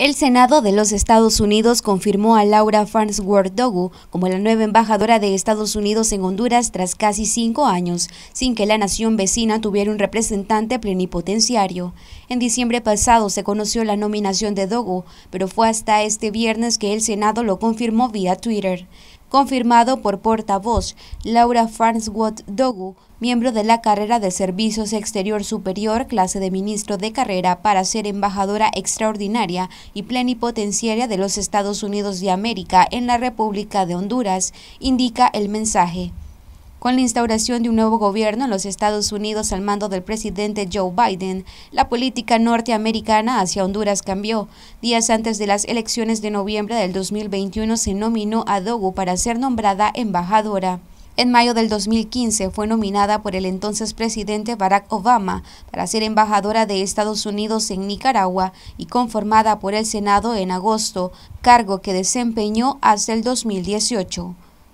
El Senado de los Estados Unidos confirmó a Laura Farnsworth Dogu como la nueva embajadora de Estados Unidos en Honduras tras casi cinco años, sin que la nación vecina tuviera un representante plenipotenciario. En diciembre pasado se conoció la nominación de Dogu, pero fue hasta este viernes que el Senado lo confirmó vía Twitter confirmado por portavoz Laura Farnsworth Dogu, miembro de la carrera de Servicios Exterior Superior, clase de ministro de carrera, para ser embajadora extraordinaria y plenipotenciaria de los Estados Unidos de América en la República de Honduras, indica el mensaje. Con la instauración de un nuevo gobierno en los Estados Unidos al mando del presidente Joe Biden, la política norteamericana hacia Honduras cambió. Días antes de las elecciones de noviembre del 2021 se nominó a Dogu para ser nombrada embajadora. En mayo del 2015 fue nominada por el entonces presidente Barack Obama para ser embajadora de Estados Unidos en Nicaragua y conformada por el Senado en agosto, cargo que desempeñó hasta el 2018.